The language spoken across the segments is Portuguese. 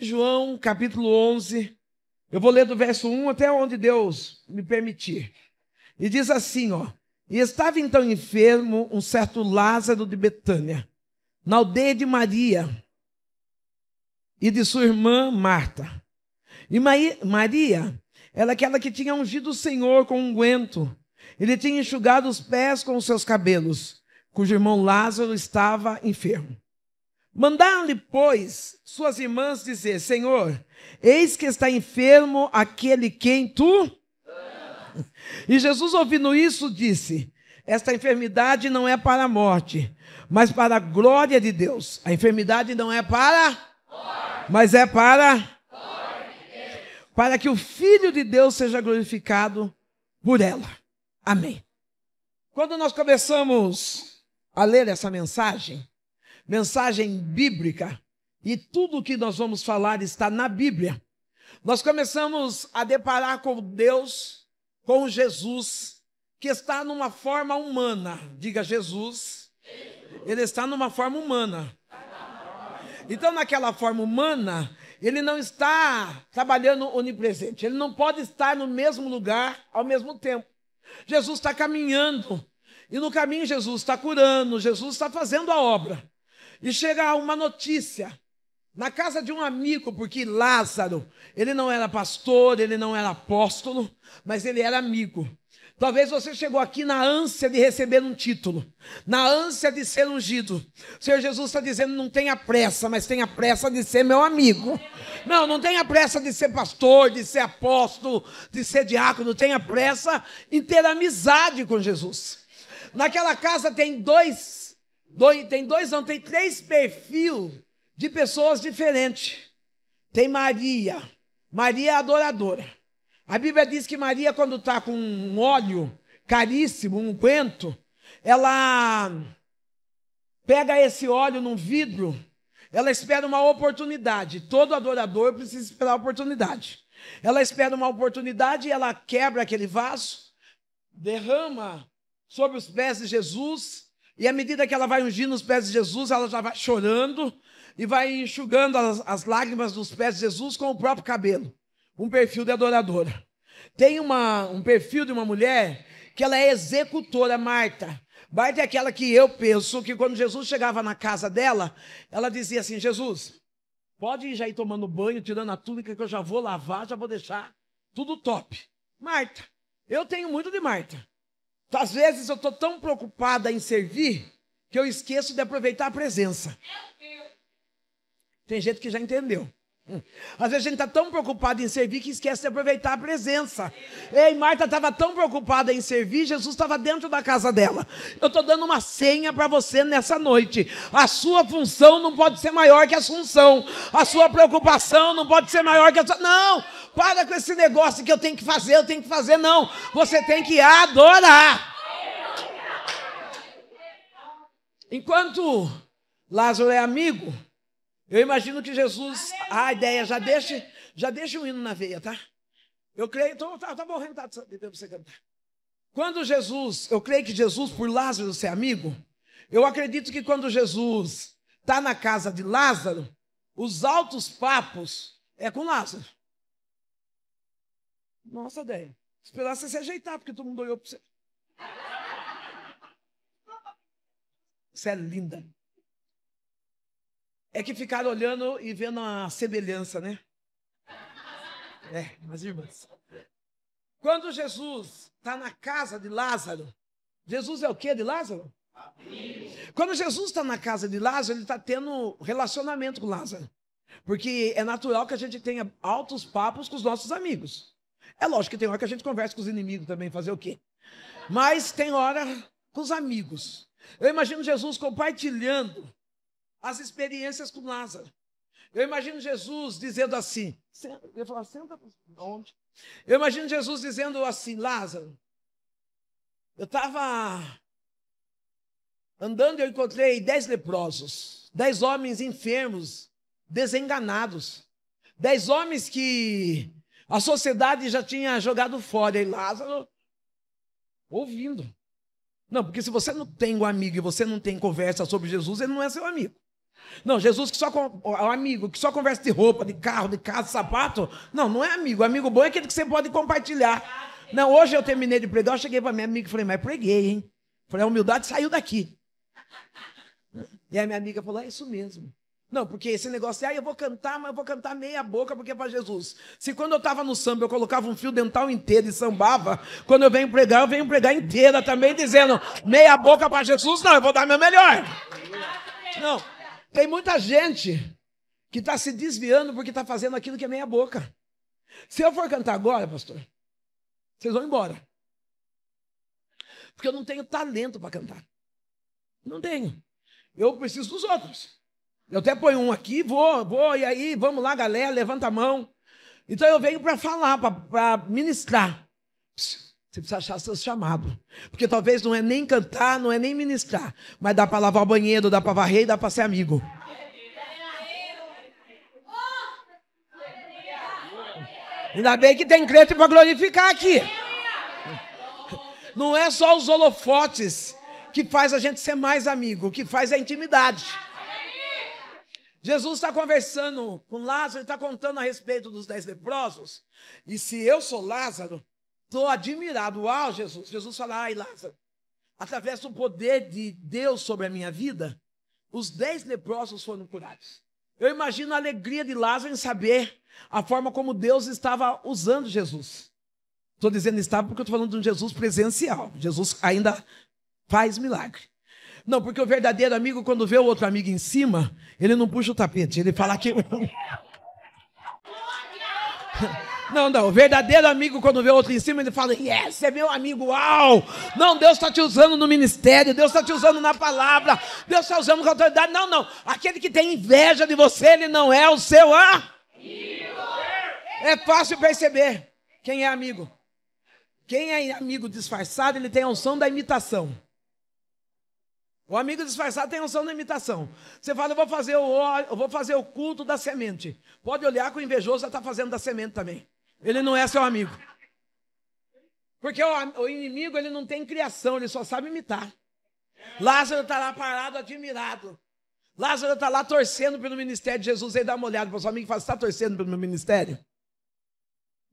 João, capítulo 11. Eu vou ler do verso 1 até onde Deus me permitir. E diz assim, ó: E estava então enfermo um certo Lázaro de Betânia, na aldeia de Maria e de sua irmã Marta. E Maria era é aquela que tinha ungido o Senhor com unguento. Ele tinha enxugado os pés com os seus cabelos, cujo irmão Lázaro estava enfermo. Mandaram-lhe, pois, suas irmãs dizer: Senhor, eis que está enfermo aquele quem tu. E Jesus, ouvindo isso, disse: Esta enfermidade não é para a morte, mas para a glória de Deus. A enfermidade não é para. Morte. Mas é para. Para que o Filho de Deus seja glorificado por ela. Amém. Quando nós começamos a ler essa mensagem, mensagem bíblica e tudo o que nós vamos falar está na Bíblia. Nós começamos a deparar com Deus, com Jesus, que está numa forma humana. Diga Jesus, ele está numa forma humana. Então, naquela forma humana, ele não está trabalhando onipresente, ele não pode estar no mesmo lugar ao mesmo tempo. Jesus está caminhando, e no caminho, Jesus está curando, Jesus está fazendo a obra e chega uma notícia na casa de um amigo, porque Lázaro, ele não era pastor, ele não era apóstolo, mas ele era amigo. Talvez você chegou aqui na ânsia de receber um título, na ânsia de ser ungido. O Senhor Jesus está dizendo: não tenha pressa, mas tenha pressa de ser meu amigo. Não, não tenha pressa de ser pastor, de ser apóstolo, de ser diácono. Tenha pressa em ter amizade com Jesus. Naquela casa tem dois Dois, tem dois, não, tem três perfis de pessoas diferentes. Tem Maria. Maria é adoradora. A Bíblia diz que Maria, quando está com um óleo caríssimo, um quento, ela pega esse óleo num vidro, ela espera uma oportunidade. Todo adorador precisa esperar a oportunidade. Ela espera uma oportunidade e ela quebra aquele vaso, derrama sobre os pés de Jesus e à medida que ela vai ungindo os pés de Jesus, ela já vai chorando e vai enxugando as, as lágrimas dos pés de Jesus com o próprio cabelo. Um perfil de adoradora. Tem uma, um perfil de uma mulher que ela é executora, Marta. Marta é aquela que eu penso que quando Jesus chegava na casa dela, ela dizia assim: Jesus, pode já ir tomando banho, tirando a túnica que eu já vou lavar, já vou deixar tudo top. Marta, eu tenho muito de Marta. Às vezes eu estou tão preocupada em servir que eu esqueço de aproveitar a presença. Tem gente que já entendeu. Às vezes a gente está tão preocupado em servir que esquece de aproveitar a presença. Ei, Marta estava tão preocupada em servir, Jesus estava dentro da casa dela. Eu estou dando uma senha para você nessa noite. A sua função não pode ser maior que a função. A sua preocupação não pode ser maior que a sua. Não! Para com esse negócio que eu tenho que fazer, eu tenho que fazer. Não! Você tem que adorar. Enquanto Lázaro é amigo eu imagino que Jesus. Ah, ideia, já deixe, já deixe o hino na veia, tá? Eu creio, então tá, tá morrendo, tá, pra tá, tá, você cantar. Quando Jesus, eu creio que Jesus, por Lázaro ser amigo, eu acredito que quando Jesus está na casa de Lázaro, os altos papos é com Lázaro. Nossa, ideia. Esperar você se ajeitar, porque todo mundo olhou para você. Você é linda é que ficaram olhando e vendo a semelhança, né? É, mas irmãs. Quando Jesus está na casa de Lázaro, Jesus é o que de Lázaro? Quando Jesus está na casa de Lázaro, ele está tendo relacionamento com Lázaro. Porque é natural que a gente tenha altos papos com os nossos amigos. É lógico que tem hora que a gente conversa com os inimigos também, fazer o quê? Mas tem hora com os amigos. Eu imagino Jesus compartilhando as experiências com Lázaro. Eu imagino Jesus dizendo assim: eu senta onde? Eu imagino Jesus dizendo assim: Lázaro, eu estava andando e eu encontrei dez leprosos, dez homens enfermos, desenganados, dez homens que a sociedade já tinha jogado fora. E Lázaro, ouvindo. Não, porque se você não tem um amigo e você não tem conversa sobre Jesus, ele não é seu amigo. Não, Jesus que só o é amigo que só conversa de roupa, de carro, de casa, de sapato. Não, não é amigo. Amigo bom é aquele que você pode compartilhar. Não, hoje eu terminei de pregar, eu cheguei para minha amiga e falei, mas preguei, hein? Falei, a humildade saiu daqui. E aí minha amiga falou, é isso mesmo. Não, porque esse negócio é, ah, eu vou cantar, mas eu vou cantar meia boca porque é para Jesus. Se quando eu estava no samba eu colocava um fio dental inteiro e sambava, quando eu venho pregar, eu venho pregar inteira também dizendo, meia boca para Jesus, não, eu vou dar meu melhor. Não, tem muita gente que está se desviando porque está fazendo aquilo que é meia boca. Se eu for cantar agora, pastor, vocês vão embora. Porque eu não tenho talento para cantar. Não tenho. Eu preciso dos outros. Eu até ponho um aqui, vou, vou, e aí, vamos lá, galera, levanta a mão. Então eu venho para falar, para ministrar. Pss. Você precisa achar seu chamado. Porque talvez não é nem cantar, não é nem ministrar. Mas dá para lavar o banheiro, dá para varrer e dá para ser amigo. Ainda bem que tem crente para glorificar aqui. Não é só os holofotes que faz a gente ser mais amigo, que faz é a intimidade. Jesus está conversando com Lázaro, ele está contando a respeito dos dez leprosos. E se eu sou Lázaro, Estou admirado. Uau, Jesus. Jesus fala, ai, Lázaro, através do poder de Deus sobre a minha vida, os dez leprosos foram curados. Eu imagino a alegria de Lázaro em saber a forma como Deus estava usando Jesus. Estou dizendo estava porque estou falando de um Jesus presencial. Jesus ainda faz milagre. Não, porque o verdadeiro amigo, quando vê o outro amigo em cima, ele não puxa o tapete, ele fala que. Não, não. O verdadeiro amigo, quando vê outro em cima, ele fala: Yes, é meu amigo, uau! Não, Deus está te usando no ministério, Deus está te usando na palavra, Deus está usando com autoridade. Não, não. Aquele que tem inveja de você, ele não é o seu amigo. É fácil perceber quem é amigo. Quem é amigo disfarçado, ele tem a unção da imitação. O amigo disfarçado tem a unção da imitação. Você fala, eu vou fazer o, eu vou fazer o culto da semente. Pode olhar que o invejoso já está fazendo da semente também. Ele não é seu amigo. Porque o, o inimigo ele não tem criação, ele só sabe imitar. Lázaro está lá parado, admirado. Lázaro está lá torcendo pelo ministério de Jesus. Aí dá uma olhada para o seu amigo e fala: Você está torcendo pelo meu ministério?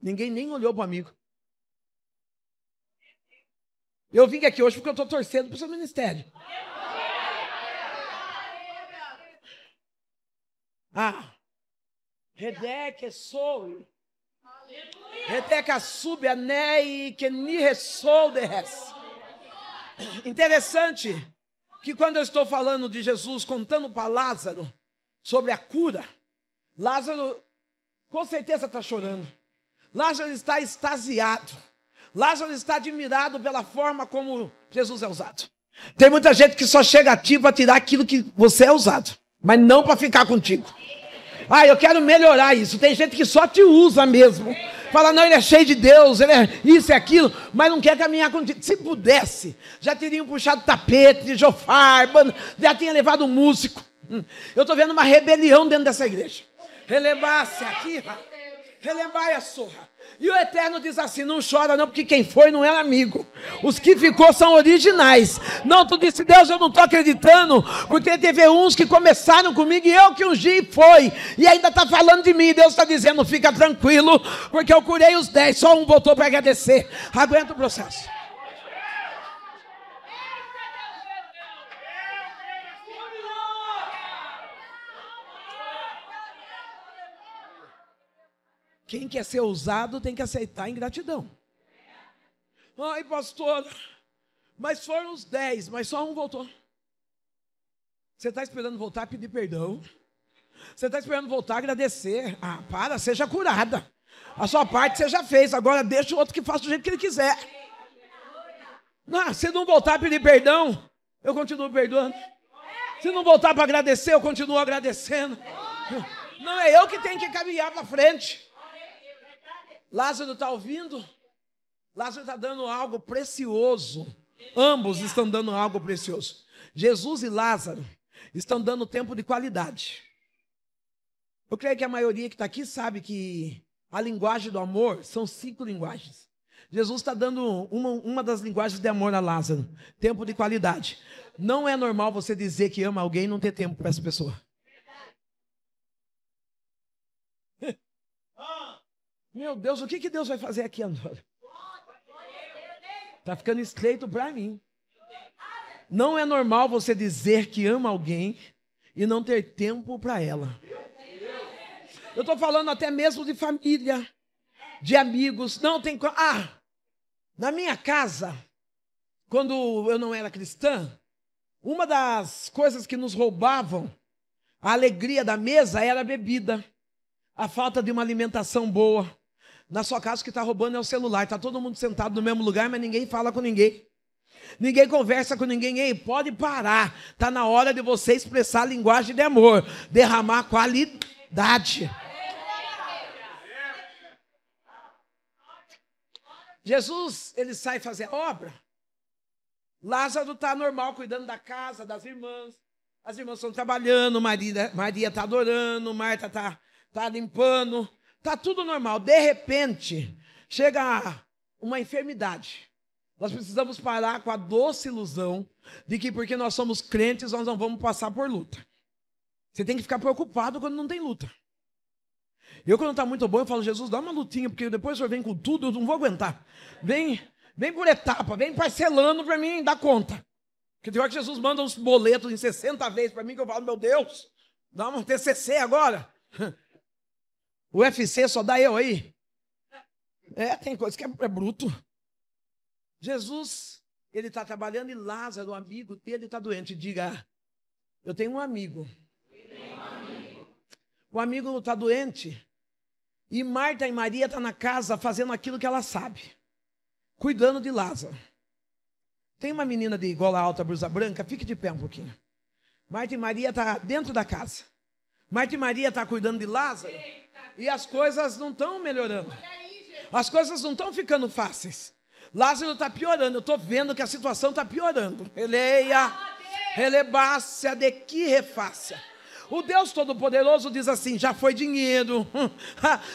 Ninguém nem olhou para o amigo. Eu vim aqui hoje porque eu estou torcendo para o seu ministério. Ah, Redeque, sou. Reteca sube que ni Interessante que quando eu estou falando de Jesus contando para Lázaro sobre a cura, Lázaro com certeza está chorando. Lázaro está extasiado. Lázaro está admirado pela forma como Jesus é usado. Tem muita gente que só chega a ti para tirar aquilo que você é usado, mas não para ficar contigo. Ah, eu quero melhorar isso. Tem gente que só te usa mesmo. Fala, não, ele é cheio de Deus, ele é isso e é aquilo, mas não quer caminhar contigo. Se pudesse, já teriam puxado tapete de jofar, já tinha levado um músico. Hum. Eu estou vendo uma rebelião dentro dessa igreja. Relevar-se aqui, relevar a surra. E o Eterno diz assim: não chora, não, porque quem foi não é amigo. Os que ficou são originais. Não, tu disse, Deus, eu não estou acreditando, porque teve uns que começaram comigo e eu que ungi e foi. E ainda está falando de mim. Deus está dizendo: fica tranquilo, porque eu curei os dez, só um voltou para agradecer. Aguenta o processo. Quem quer ser usado tem que aceitar a ingratidão. Ai, pastor, mas foram os dez, mas só um voltou. Você está esperando voltar pedir perdão? Você está esperando voltar agradecer? Ah, para, seja curada. A sua parte você já fez, agora deixa o outro que faça do jeito que ele quiser. Não, se não voltar a pedir perdão, eu continuo perdoando. Se não voltar para agradecer, eu continuo agradecendo. Não é eu que tenho que caminhar para frente. Lázaro está ouvindo? Lázaro está dando algo precioso. Ambos estão dando algo precioso. Jesus e Lázaro estão dando tempo de qualidade. Eu creio que a maioria que está aqui sabe que a linguagem do amor são cinco linguagens. Jesus está dando uma, uma das linguagens de amor a Lázaro: tempo de qualidade. Não é normal você dizer que ama alguém e não ter tempo para essa pessoa. Meu Deus, o que, que Deus vai fazer aqui, Andora? Tá ficando estreito para mim. Não é normal você dizer que ama alguém e não ter tempo para ela. Eu estou falando até mesmo de família, de amigos. Não tem. Ah, na minha casa, quando eu não era cristã, uma das coisas que nos roubavam a alegria da mesa era a bebida, a falta de uma alimentação boa. Na sua casa o que está roubando é o celular. Está todo mundo sentado no mesmo lugar, mas ninguém fala com ninguém. Ninguém conversa com ninguém. Ei, pode parar. Está na hora de você expressar a linguagem de amor. Derramar qualidade. Jesus, ele sai fazer a obra. Lázaro está normal, cuidando da casa, das irmãs. As irmãs estão trabalhando, Maria está adorando, Marta está tá limpando. Tá tudo normal. De repente, chega uma enfermidade. Nós precisamos parar com a doce ilusão de que porque nós somos crentes, nós não vamos passar por luta. Você tem que ficar preocupado quando não tem luta. Eu, quando está muito bom, eu falo, Jesus, dá uma lutinha, porque depois o senhor vem com tudo, eu não vou aguentar. Vem, vem por etapa, vem parcelando para mim dar conta. Porque tem hora que Jesus manda uns boletos em 60 vezes para mim, que eu falo, meu Deus, dá uma TCC agora. O UFC só dá eu aí. É, tem coisa que é, é bruto. Jesus, ele está trabalhando e Lázaro, o amigo dele, está doente. Diga, eu tenho um amigo. O amigo está doente. E Marta e Maria estão tá na casa fazendo aquilo que ela sabe. Cuidando de Lázaro. Tem uma menina de gola alta, blusa branca, fique de pé um pouquinho. Marta e Maria está dentro da casa. Marta e Maria está cuidando de Lázaro. E as coisas não estão melhorando. As coisas não estão ficando fáceis. Lázaro está piorando. Eu estou vendo que a situação está piorando. Eleia. Relebácia de que refácia. O Deus Todo-Poderoso diz assim: já foi dinheiro,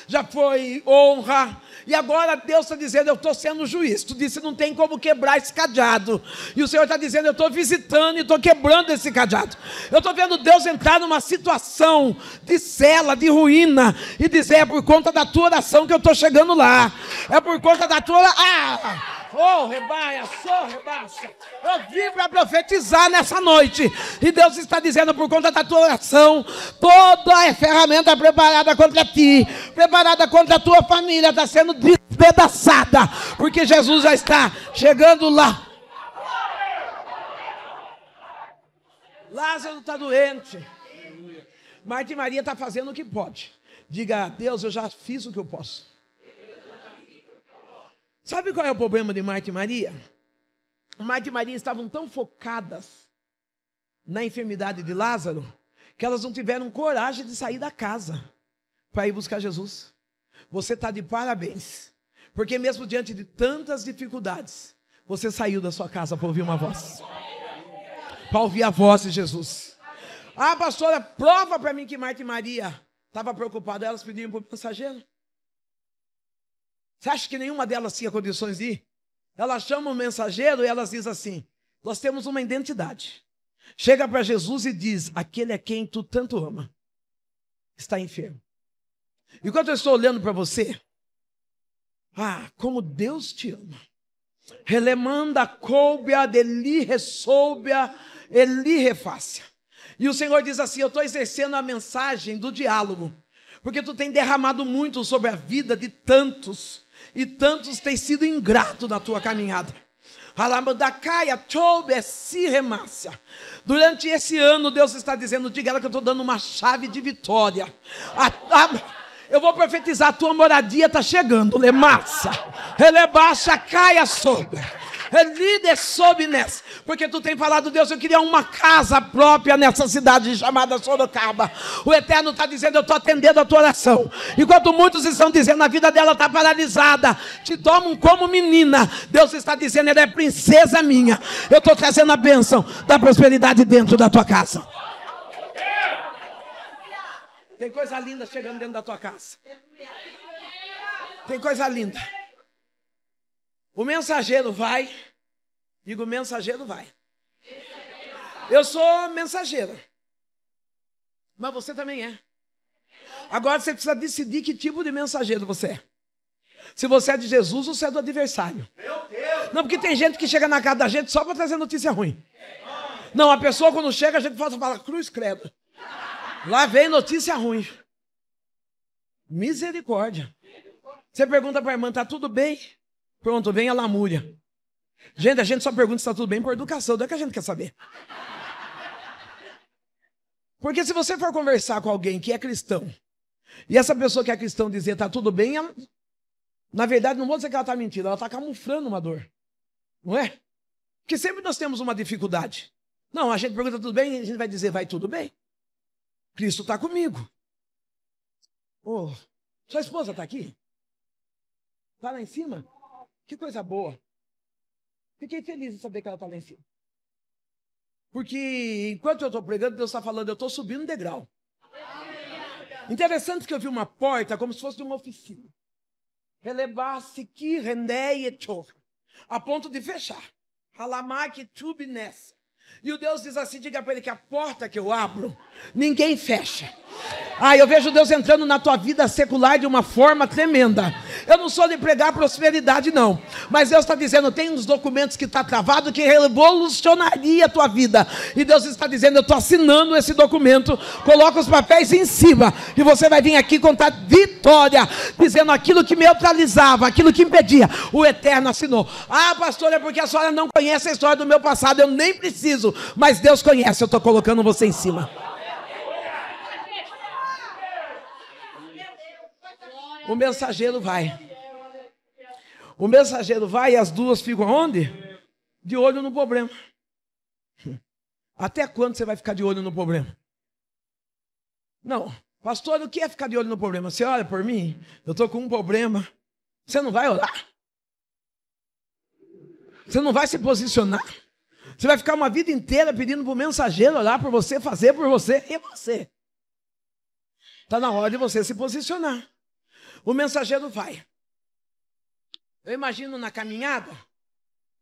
já foi honra, e agora Deus está dizendo: eu estou sendo juiz. Tu disse: não tem como quebrar esse cadeado. E o Senhor está dizendo: eu estou visitando e estou quebrando esse cadeado. Eu estou vendo Deus entrar numa situação de cela, de ruína, e dizer: é por conta da tua oração que eu estou chegando lá, é por conta da tua. Ah! Oh, rebaia, sou rebaixa. Eu vim para profetizar nessa noite. E Deus está dizendo, por conta da tua oração, toda a ferramenta preparada contra ti, preparada contra a tua família, está sendo despedaçada. Porque Jesus já está chegando lá. Lázaro está doente. Marta e Maria está fazendo o que pode. Diga a Deus, eu já fiz o que eu posso. Sabe qual é o problema de Marta e Maria? Marta e Maria estavam tão focadas na enfermidade de Lázaro que elas não tiveram coragem de sair da casa para ir buscar Jesus. Você está de parabéns, porque mesmo diante de tantas dificuldades, você saiu da sua casa para ouvir uma voz para ouvir a voz de Jesus. Ah, pastora, prova para mim que Marta e Maria estavam preocupadas. Elas pediram para o mensageiro. Você acha que nenhuma delas tinha condições de ir? Elas chamam o mensageiro e elas dizem assim: Nós temos uma identidade. Chega para Jesus e diz: Aquele a é quem tu tanto ama está enfermo. Enquanto eu estou olhando para você, ah, como Deus te ama. Relemanda coubia deli ressoubia, ele refácia. E o Senhor diz assim: Eu estou exercendo a mensagem do diálogo, porque tu tem derramado muito sobre a vida de tantos e tantos têm sido ingrato na tua caminhada. chobe Tobesi, é remassa. Durante esse ano, Deus está dizendo: diga ela que eu estou dando uma chave de vitória. A, a, eu vou profetizar: a tua moradia está chegando, Lemassa. Elebaixa, caia sobre. É líder sobe nessa. Porque tu tem falado, Deus, eu queria uma casa própria nessa cidade chamada Sorocaba. O Eterno está dizendo, eu estou atendendo a tua oração. Enquanto muitos estão dizendo, a vida dela está paralisada. Te tomam como menina. Deus está dizendo, ela é princesa minha. Eu estou trazendo a bênção da prosperidade dentro da tua casa. Tem coisa linda chegando dentro da tua casa. Tem coisa linda. O mensageiro vai. Digo, mensageiro vai. Eu sou mensageira. Mas você também é. Agora você precisa decidir que tipo de mensageiro você é. Se você é de Jesus ou se é do adversário. Não, porque tem gente que chega na casa da gente só para trazer notícia ruim. Não, a pessoa quando chega, a gente fala, cruz credo. Lá vem notícia ruim. Misericórdia. Você pergunta para a irmã, está tudo bem? Pronto, vem a lamúria. Gente, a gente só pergunta se está tudo bem por educação, não é que a gente quer saber. Porque se você for conversar com alguém que é cristão, e essa pessoa que é cristão dizer está tudo bem, ela... na verdade não vou dizer que ela está mentindo, ela está camuflando uma dor. Não é? Porque sempre nós temos uma dificuldade. Não, a gente pergunta tá tudo bem e a gente vai dizer vai tudo bem. Cristo está comigo. Oh, sua esposa está aqui? Está lá em cima? Que coisa boa. Fiquei feliz em saber que ela está lá em cima. Porque enquanto eu estou pregando, Deus está falando, eu estou subindo um degrau. Interessante que eu vi uma porta como se fosse de uma oficina. Relevasse que rendeie a ponto de fechar. Halamak tube nessa. E o Deus diz assim: diga para ele que a porta que eu abro, ninguém fecha. Ah, eu vejo Deus entrando na tua vida secular de uma forma tremenda. Eu não sou de pregar prosperidade, não. Mas Deus está dizendo: tem uns documentos que está travado que revolucionaria a tua vida. E Deus está dizendo: eu estou assinando esse documento, coloca os papéis em cima. E você vai vir aqui contar vitória, dizendo aquilo que neutralizava, aquilo que impedia. O Eterno assinou. Ah, pastor, é porque a senhora não conhece a história do meu passado. Eu nem preciso. Mas Deus conhece, eu estou colocando você em cima. o mensageiro vai. O mensageiro vai e as duas ficam onde? De olho no problema. Até quando você vai ficar de olho no problema? Não. Pastor, o que é ficar de olho no problema? Você olha por mim, eu estou com um problema. Você não vai orar? Você não vai se posicionar? Você vai ficar uma vida inteira pedindo para o mensageiro orar por você, fazer por você e você. Está na hora de você se posicionar. O mensageiro vai. Eu imagino na caminhada,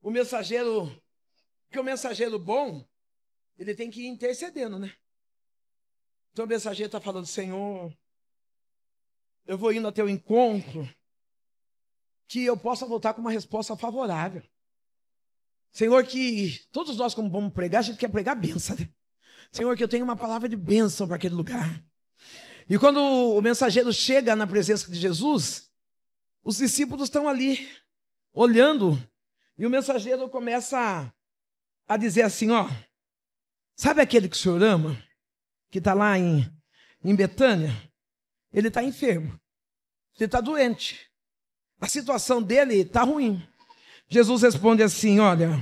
o mensageiro, que o mensageiro bom, ele tem que ir intercedendo, né? Então o mensageiro está falando, Senhor, eu vou indo até teu encontro, que eu possa voltar com uma resposta favorável. Senhor, que todos nós, como vamos pregar, a gente quer pregar bênção. Né? Senhor, que eu tenha uma palavra de bênção para aquele lugar. E quando o mensageiro chega na presença de Jesus, os discípulos estão ali, olhando, e o mensageiro começa a, dizer assim: Ó, sabe aquele que o senhor ama, que está lá em, em Betânia? Ele está enfermo, ele está doente, a situação dele está ruim. Jesus responde assim: Olha,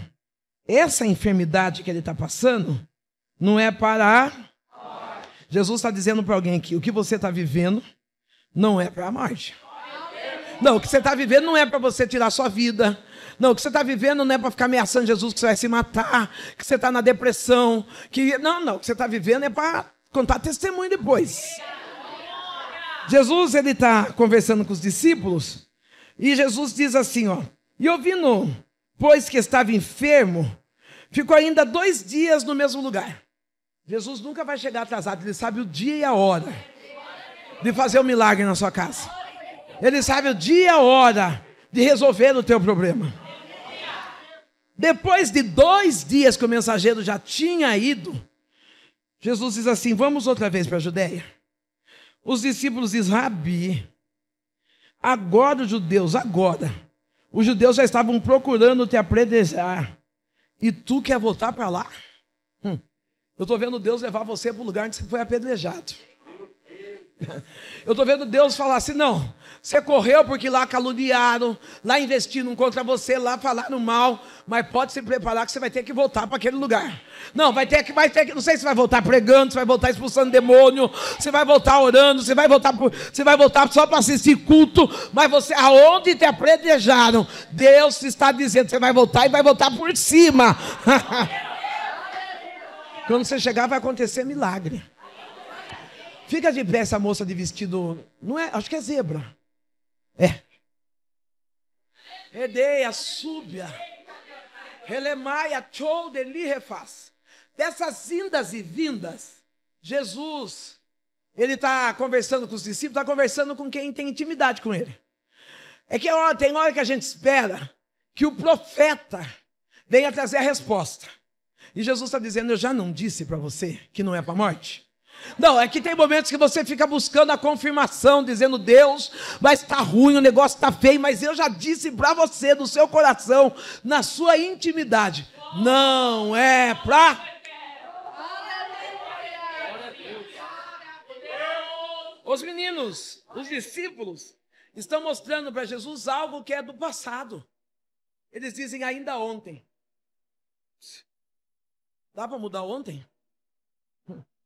essa enfermidade que ele está passando não é para Jesus está dizendo para alguém que o que você está vivendo não é para a morte. Não, o que você está vivendo não é para você tirar sua vida. Não, o que você está vivendo não é para ficar ameaçando Jesus que você vai se matar, que você está na depressão. que Não, não, o que você está vivendo é para contar testemunho depois. Jesus ele está conversando com os discípulos e Jesus diz assim, ó, e ouvindo, pois que estava enfermo, ficou ainda dois dias no mesmo lugar. Jesus nunca vai chegar atrasado, ele sabe o dia e a hora de fazer um milagre na sua casa. Ele sabe o dia e a hora de resolver o teu problema. Depois de dois dias que o mensageiro já tinha ido, Jesus diz assim: Vamos outra vez para a Judéia. Os discípulos dizem: Rabi, agora os judeus, agora, os judeus já estavam procurando te apredejar, e tu quer voltar para lá? Hum. Eu estou vendo Deus levar você para o lugar onde você foi apedrejado. Eu estou vendo Deus falar assim: não, você correu porque lá caluniaram, lá investiram contra você, lá falaram mal, mas pode se preparar que você vai ter que voltar para aquele lugar. Não, vai ter que, vai ter que, não sei se vai voltar pregando, se vai voltar expulsando demônio, se vai voltar orando, se vai voltar, se vai voltar só para assistir culto, mas você, aonde te apedrejaram, Deus está dizendo: você vai voltar e vai voltar por cima. Quando você chegar, vai acontecer milagre. Fica de pé essa moça de vestido. Não é? Acho que é zebra. É. Edeia, súbia. Relemaia, tchou, deli, refaz. Dessas indas e vindas, Jesus, ele está conversando com os discípulos, está conversando com quem tem intimidade com ele. É que tem hora que a gente espera que o profeta venha trazer a resposta. E Jesus está dizendo: Eu já não disse para você que não é para a morte? Não, é que tem momentos que você fica buscando a confirmação, dizendo: Deus, mas está ruim, o negócio está feio, mas eu já disse para você, no seu coração, na sua intimidade: Não é para. Os meninos, os discípulos, estão mostrando para Jesus algo que é do passado. Eles dizem ainda ontem. Dá para mudar ontem?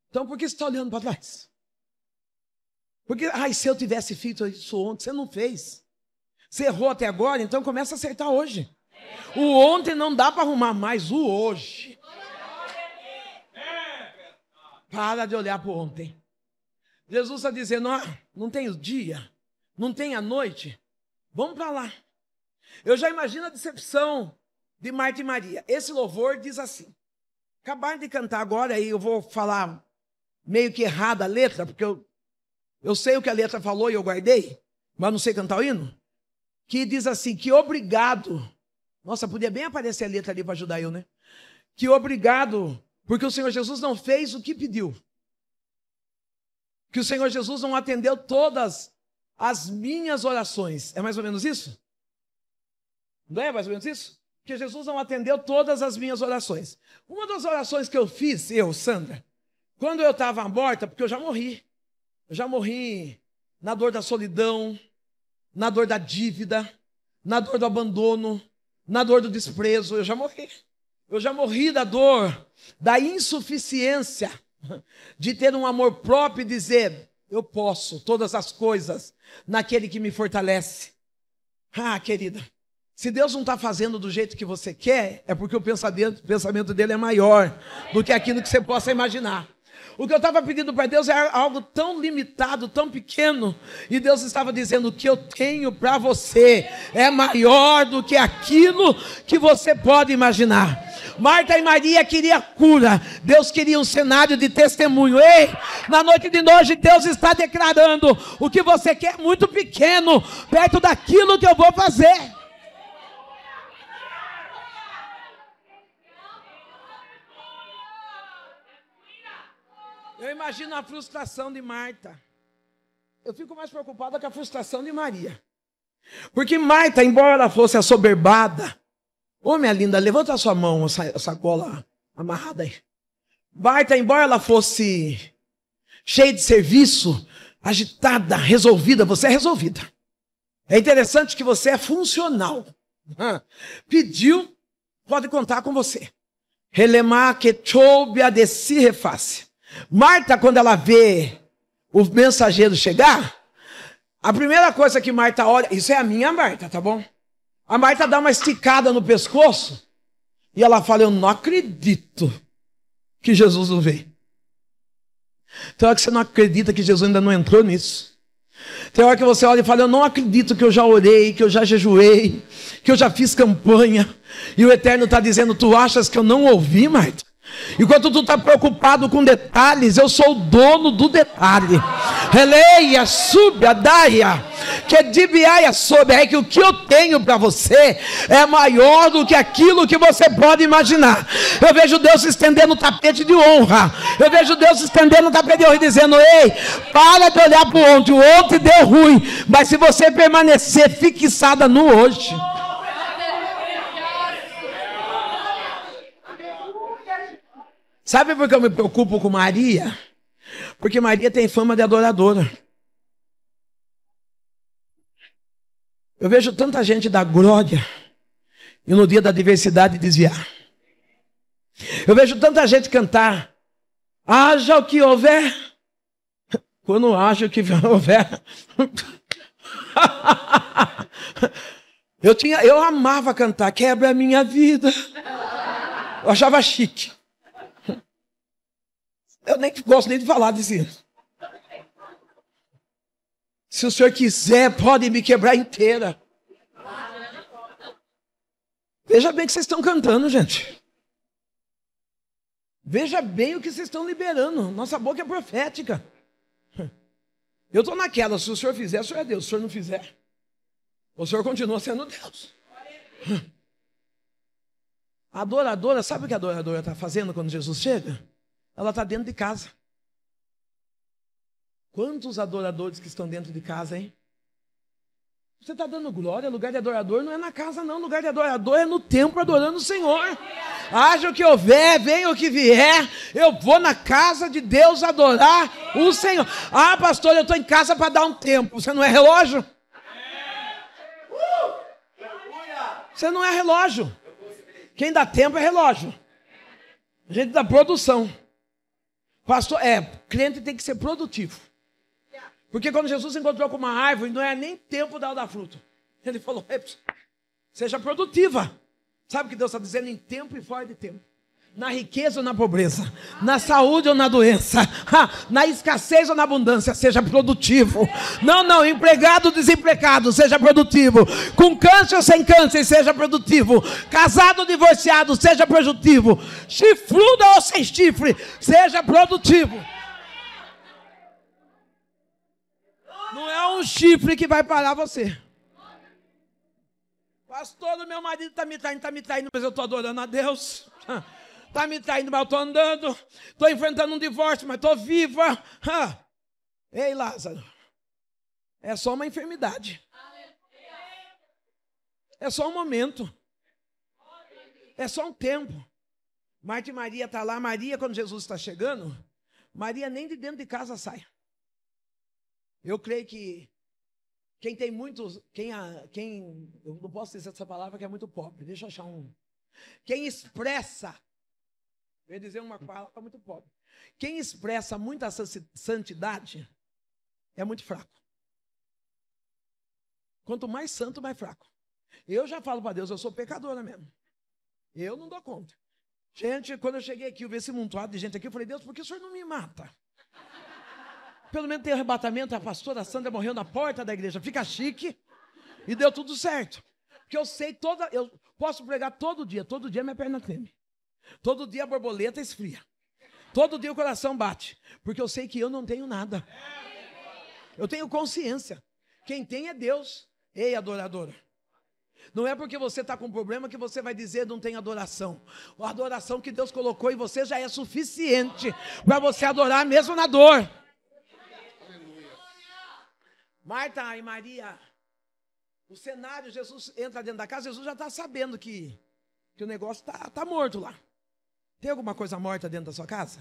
Então por que você está olhando para trás? Porque, ai, se eu tivesse feito isso ontem, você não fez. Você errou até agora, então começa a acertar hoje. O ontem não dá para arrumar mais, o hoje. Para de olhar para o ontem. Jesus está dizendo: ah, não tem o dia, não tem a noite, vamos para lá. Eu já imagino a decepção de Marta e Maria. Esse louvor diz assim: acabar de cantar agora e eu vou falar meio que errada a letra, porque eu, eu sei o que a letra falou e eu guardei, mas não sei cantar o hino. Que diz assim: que obrigado. Nossa, podia bem aparecer a letra ali para ajudar eu, né? Que obrigado, porque o Senhor Jesus não fez o que pediu. Que o Senhor Jesus não atendeu todas as minhas orações. É mais ou menos isso? Não é mais ou menos isso? que Jesus não atendeu todas as minhas orações. Uma das orações que eu fiz, eu, Sandra, quando eu estava morta, porque eu já morri. Eu já morri na dor da solidão, na dor da dívida, na dor do abandono, na dor do desprezo. Eu já morri. Eu já morri da dor, da insuficiência de ter um amor próprio e dizer: eu posso todas as coisas naquele que me fortalece. Ah, querida, se Deus não está fazendo do jeito que você quer, é porque o pensamento, o pensamento dele é maior do que aquilo que você possa imaginar. O que eu estava pedindo para Deus era é algo tão limitado, tão pequeno, e Deus estava dizendo: o que eu tenho para você é maior do que aquilo que você pode imaginar. Marta e Maria queria cura, Deus queria um cenário de testemunho. Ei, na noite de hoje, Deus está declarando: o que você quer é muito pequeno, perto daquilo que eu vou fazer. Eu imagino a frustração de Marta. Eu fico mais preocupada com a frustração de Maria. Porque Marta, embora ela fosse assoberbada, ô minha linda, levanta a sua mão, essa sacola amarrada aí. Marta, embora ela fosse cheia de serviço, agitada, resolvida, você é resolvida. É interessante que você é funcional. Pediu, pode contar com você. Relemar que choube a si reface. Marta, quando ela vê o mensageiro chegar, a primeira coisa que Marta olha, isso é a minha Marta, tá bom? A Marta dá uma esticada no pescoço e ela fala: Eu não acredito que Jesus não veio. Tem hora que você não acredita que Jesus ainda não entrou nisso. Tem hora que você olha e fala: Eu não acredito que eu já orei, que eu já jejuei, que eu já fiz campanha. E o Eterno está dizendo: Tu achas que eu não ouvi, Marta? Enquanto tu está preocupado com detalhes, eu sou o dono do detalhe. Releia, subia, daia, que diviaia sobre é que o que eu tenho para você é maior do que aquilo que você pode imaginar. Eu vejo Deus estendendo o tapete de honra. Eu vejo Deus estendendo o tapete de honra e dizendo: Ei, para de olhar para o ontem. O ontem deu ruim, mas se você permanecer fixada no hoje. Sabe por que eu me preocupo com Maria? Porque Maria tem fama de adoradora. Eu vejo tanta gente da glória e no dia da diversidade desviar. Eu vejo tanta gente cantar, haja o que houver, quando haja o que houver. eu, tinha, eu amava cantar, quebra a minha vida. Eu achava chique. Eu nem gosto nem de falar disso. Se o senhor quiser, pode me quebrar inteira. Veja bem o que vocês estão cantando, gente. Veja bem o que vocês estão liberando. Nossa boca é profética. Eu estou naquela, se o senhor fizer, o senhor é Deus. Se o senhor não fizer, o senhor continua sendo Deus. A Adoradora, sabe o que a adoradora está fazendo quando Jesus chega? ela está dentro de casa. Quantos adoradores que estão dentro de casa, hein? Você está dando glória, lugar de adorador não é na casa, não. Lugar de adorador é no templo adorando o Senhor. Haja o que houver, venha o que vier, eu vou na casa de Deus adorar o Senhor. Ah, pastor, eu estou em casa para dar um tempo. Você não é relógio? Você não é relógio. Quem dá tempo é relógio. A gente da produção. Pastor, é, crente tem que ser produtivo. Porque quando Jesus encontrou com uma árvore, não era é nem tempo dela dar fruto. Ele falou, seja produtiva. Sabe o que Deus está dizendo? Em tempo e fora de tempo na riqueza ou na pobreza, na saúde ou na doença, na escassez ou na abundância, seja produtivo. Não, não, empregado, ou desempregado, seja produtivo. Com câncer ou sem câncer, seja produtivo. Casado ou divorciado, seja produtivo. Chifrudo ou sem chifre, seja produtivo. Não é um chifre que vai parar você. Pastor, meu marido está me traindo, está me traindo, mas eu estou adorando a Deus. está me traindo, mas eu estou andando, estou enfrentando um divórcio, mas estou viva. Ei, Lázaro, é só uma enfermidade. É só um momento. É só um tempo. Marta e Maria tá lá. Maria, quando Jesus está chegando, Maria nem de dentro de casa sai. Eu creio que quem tem muitos, quem, quem, eu não posso dizer essa palavra que é muito pobre, deixa eu achar um. Quem expressa eu ia dizer uma palavra muito pobre. Quem expressa muita santidade é muito fraco. Quanto mais santo, mais fraco. Eu já falo para Deus, eu sou pecadora mesmo. Eu não dou conta. Gente, quando eu cheguei aqui, eu vi esse montuado de gente aqui, eu falei, Deus, por que o senhor não me mata? Pelo menos tem arrebatamento, a pastora Sandra morreu na porta da igreja, fica chique. E deu tudo certo. Porque eu sei toda, eu posso pregar todo dia, todo dia minha perna treme. Todo dia a borboleta esfria. Todo dia o coração bate. Porque eu sei que eu não tenho nada. Eu tenho consciência. Quem tem é Deus. Ei, adoradora. Não é porque você está com problema que você vai dizer não tem adoração. A adoração que Deus colocou em você já é suficiente para você adorar mesmo na dor. Marta e Maria, o cenário, Jesus entra dentro da casa, Jesus já está sabendo que, que o negócio está tá morto lá. Tem alguma coisa morta dentro da sua casa?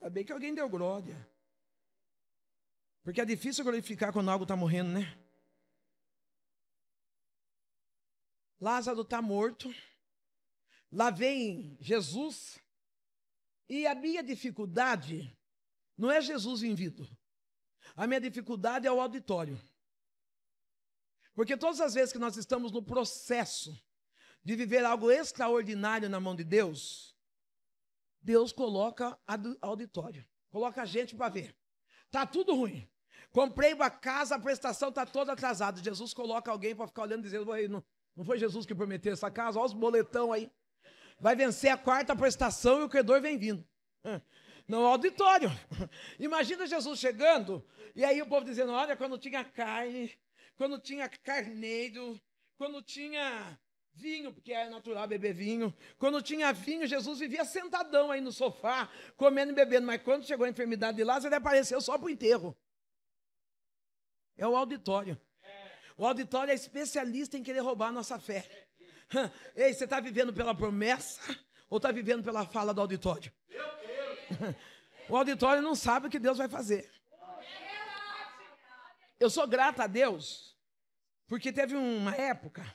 Ainda bem que alguém deu glória. Porque é difícil glorificar quando algo está morrendo, né? Lázaro está morto. Lá vem Jesus. E a minha dificuldade não é Jesus em vida, A minha dificuldade é o auditório. Porque todas as vezes que nós estamos no processo de viver algo extraordinário na mão de Deus, Deus coloca auditório, coloca a gente para ver. Tá tudo ruim. Comprei uma casa, a prestação tá toda atrasada. Jesus coloca alguém para ficar olhando e dizendo: não, não foi Jesus que prometeu essa casa? Olha os boletão aí. Vai vencer a quarta prestação e o credor vem vindo. Hum, não é auditório. Imagina Jesus chegando e aí o povo dizendo: Olha, quando tinha carne, quando tinha carneiro, quando tinha Vinho, porque é natural beber vinho. Quando tinha vinho, Jesus vivia sentadão aí no sofá, comendo e bebendo. Mas quando chegou a enfermidade de Lázaro, ele apareceu só para o enterro. É o auditório. O auditório é especialista em querer roubar a nossa fé. Ei, você está vivendo pela promessa ou está vivendo pela fala do auditório? O auditório não sabe o que Deus vai fazer. Eu sou grata a Deus, porque teve uma época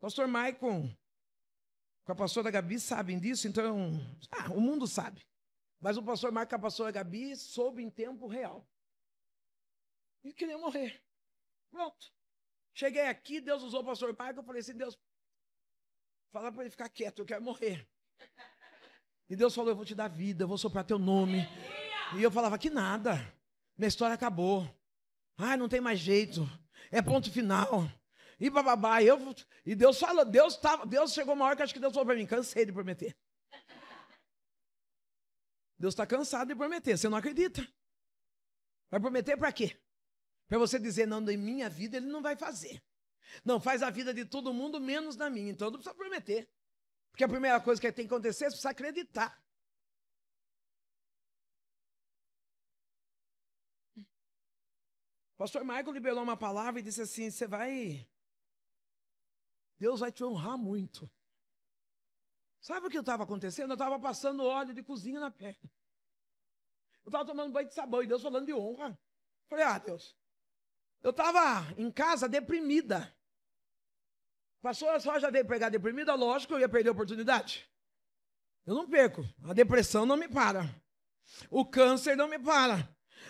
Pastor Maicon, com a pastora Gabi, sabem disso, então. Ah, o mundo sabe. Mas o pastor Maicon com a pastora Gabi soube em tempo real. E queria morrer. Pronto. Cheguei aqui, Deus usou o pastor Maicon, eu falei assim, Deus, fala para ele ficar quieto, eu quero morrer. E Deus falou, eu vou te dar vida, eu vou soprar teu nome. E eu falava, que nada, minha história acabou. Ah, não tem mais jeito, é ponto final e bababá. E, eu, e Deus falou, Deus, tava, Deus chegou uma hora que acho que Deus falou para mim, cansei de prometer. Deus está cansado de prometer, você não acredita. Vai prometer para quê? Para você dizer, não, em minha vida ele não vai fazer. Não, faz a vida de todo mundo menos na minha, então não precisa prometer. Porque a primeira coisa que tem que acontecer é você precisa acreditar. O pastor Michael liberou uma palavra e disse assim: você vai Deus vai te honrar muito. Sabe o que estava acontecendo? Eu estava passando óleo de cozinha na perna. Eu estava tomando banho de sabão e Deus falando de honra. Falei, ah, Deus. Eu estava em casa deprimida. Passou a já veio pegar deprimida, lógico, eu ia perder a oportunidade. Eu não perco. A depressão não me para. O câncer não me para.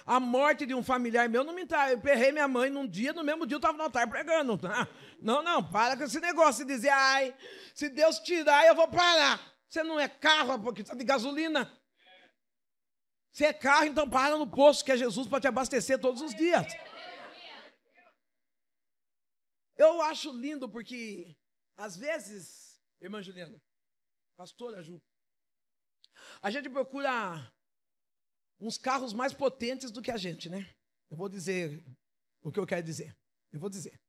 A morte de um familiar meu não me tá. Eu perrei minha mãe num dia, no mesmo dia eu estava no altar pregando. Não, não, para com esse negócio de dizer, ai, se Deus tirar, eu vou parar. Você não é carro, porque está de gasolina. Você é carro, então para no posto, que é Jesus para te abastecer todos os dias. Eu acho lindo porque, às vezes, irmã Juliana, pastora Ju, a gente procura uns carros mais potentes do que a gente, né? Eu vou dizer o que eu quero dizer. Eu vou dizer.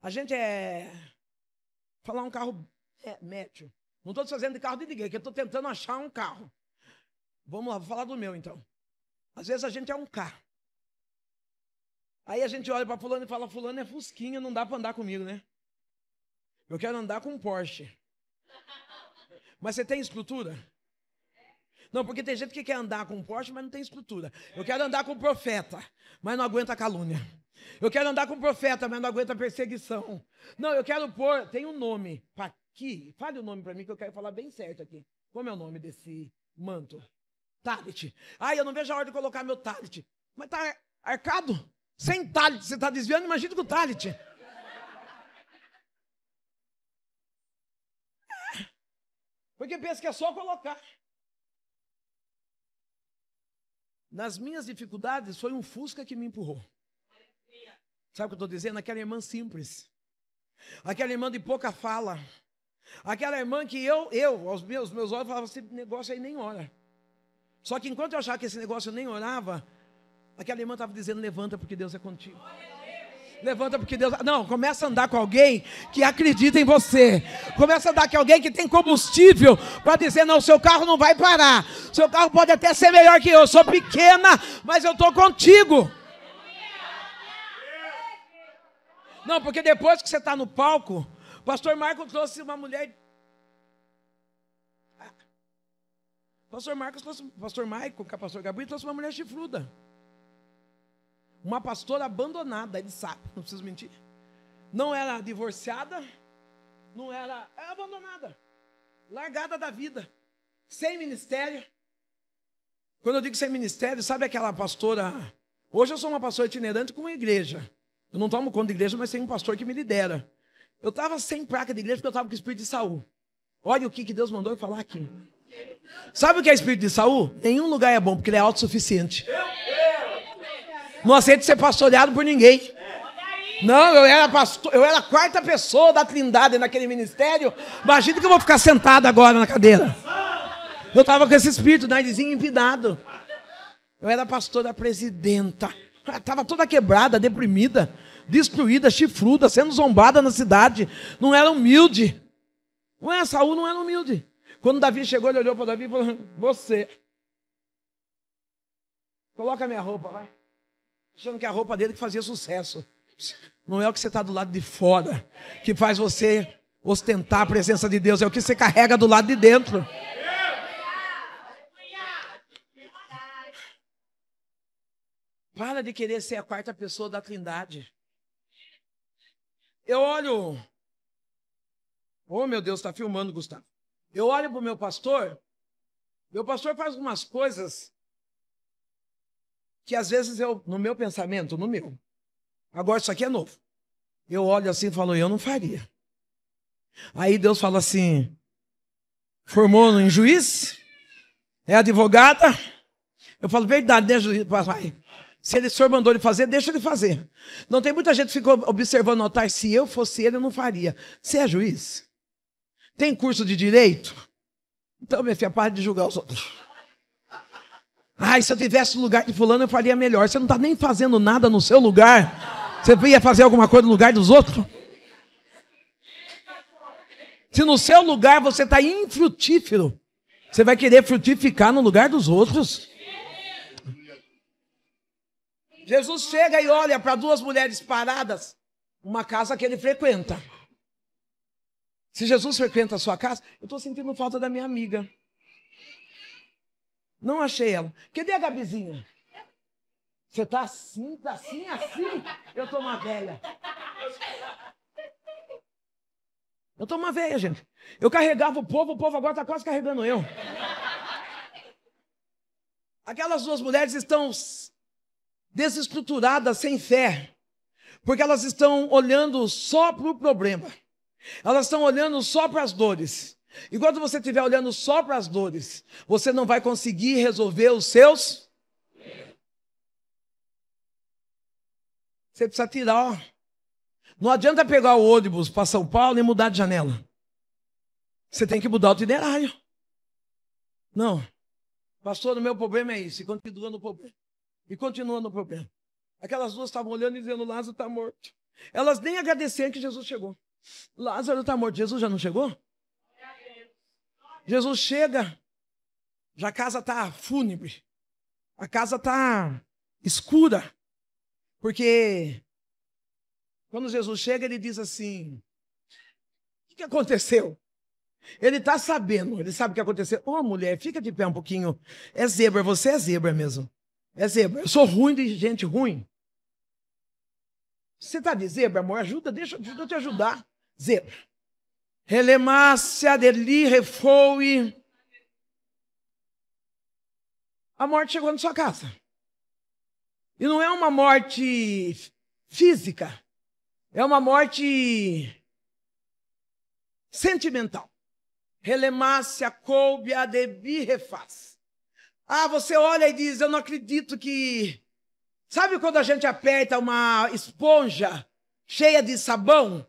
A gente é. Falar um carro é, médio. Não estou fazendo de carro de ninguém, que eu estou tentando achar um carro. Vamos lá, vou falar do meu então. Às vezes a gente é um carro. Aí a gente olha para fulano e fala, fulano é fusquinha, não dá para andar comigo, né? Eu quero andar com um Porsche. Mas você tem estrutura? Não, porque tem gente que quer andar com Porsche, mas não tem estrutura. Eu quero andar com profeta, mas não aguenta calúnia. Eu quero andar com profeta, mas não aguenta perseguição. Não, eu quero pôr. Tem um nome. aqui. Fale o nome para mim que eu quero falar bem certo aqui. Como é o nome desse manto? Talit. Ai, eu não vejo a hora de colocar meu talit. Mas tá arcado? Sem talit, você tá desviando, imagina com talit. Porque pensa que é só colocar. Nas minhas dificuldades, foi um Fusca que me empurrou. Sabe o que eu estou dizendo? Aquela irmã simples. Aquela irmã de pouca fala. Aquela irmã que eu, eu, aos meus, meus olhos, falava, esse negócio aí nem ora. Só que enquanto eu achava que esse negócio eu nem orava, aquela irmã estava dizendo, levanta porque Deus é contigo. Olha. Levanta porque Deus. Não, começa a andar com alguém que acredita em você. Começa a andar com alguém que tem combustível para dizer: não, seu carro não vai parar. Seu carro pode até ser melhor que eu. Eu sou pequena, mas eu estou contigo. Não, porque depois que você está no palco, o pastor Marcos trouxe uma mulher. Pastor Marcos trouxe, pastor Maico, pastor Gabriel trouxe uma mulher chifruda. Uma pastora abandonada, ele sabe, não preciso mentir. Não era divorciada, não era, era é abandonada, largada da vida, sem ministério. Quando eu digo sem ministério, sabe aquela pastora? Hoje eu sou uma pastora itinerante com uma igreja. Eu não tomo conta de igreja, mas tem um pastor que me lidera. Eu estava sem placa de igreja porque eu estava com o espírito de Saul. Olha o que, que Deus mandou eu falar aqui. Sabe o que é espírito de Saul? Nenhum lugar é bom porque ele é autossuficiente. Eu não aceito ser pastoreado por ninguém. Não, eu era pastor, eu era a quarta pessoa da Trindade naquele ministério. Imagina que eu vou ficar sentado agora na cadeira. Eu estava com esse espírito, narizinho empinado. Eu era pastor da presidenta. Estava ah, toda quebrada, deprimida, destruída, chifruda, sendo zombada na cidade. Não era humilde. Ué, Saúl não era humilde. Quando Davi chegou, ele olhou para Davi e falou: Você, coloca minha roupa, vai achando que é a roupa dele que fazia sucesso. Não é o que você está do lado de fora que faz você ostentar a presença de Deus, é o que você carrega do lado de dentro. Para de querer ser a quarta pessoa da Trindade. Eu olho. Oh, meu Deus, está filmando, Gustavo. Eu olho para o meu pastor. Meu pastor faz algumas coisas que às vezes eu, no meu pensamento, no meu, agora isso aqui é novo. Eu olho assim e falo, eu não faria. Aí Deus fala assim: formou em juiz? É advogada? Eu falo, verdade, né, juiz? Vai. Se ele, o senhor mandou ele fazer, deixa ele fazer. Não tem muita gente que ficou observando notar, se eu fosse ele, eu não faria. Você é juiz? Tem curso de direito? Então, minha filha, para de julgar os outros. Ai, se eu tivesse no lugar de fulano, eu faria melhor. Você não está nem fazendo nada no seu lugar. Você ia fazer alguma coisa no lugar dos outros? Se no seu lugar você está infrutífero, você vai querer frutificar no lugar dos outros. Jesus chega e olha para duas mulheres paradas, uma casa que ele frequenta. Se Jesus frequenta a sua casa, eu estou sentindo falta da minha amiga. Não achei ela. Cadê a Gabizinha? Você tá assim, tá assim, assim? Eu tô uma velha. Eu tô uma velha, gente. Eu carregava o povo, o povo agora tá quase carregando eu. Aquelas duas mulheres estão desestruturadas, sem fé, porque elas estão olhando só para o problema. Elas estão olhando só para as dores. Enquanto você estiver olhando só para as dores, você não vai conseguir resolver os seus. Você precisa tirar. Não adianta pegar o ônibus para São Paulo e mudar de janela. Você tem que mudar o itinerário. Não. Pastor, o meu problema é isso. E continua no problema. E continua no problema. Aquelas duas estavam olhando e dizendo: Lázaro está morto. Elas nem agradeceram que Jesus chegou. Lázaro está morto. Jesus já não chegou? Jesus chega, já a casa está fúnebre, a casa está escura, porque quando Jesus chega, ele diz assim: O que aconteceu? Ele está sabendo, ele sabe o que aconteceu. Ô oh, mulher, fica de pé um pouquinho. É zebra, você é zebra mesmo. É zebra. Eu sou ruim de gente ruim. Você está de zebra, amor? Ajuda, deixa, deixa eu te ajudar. Zebra. Relemácia deli refoue. A morte chegou na sua casa. E não é uma morte física, é uma morte sentimental. Relemácia coube a debi refaz. Ah, você olha e diz, eu não acredito que. Sabe quando a gente aperta uma esponja cheia de sabão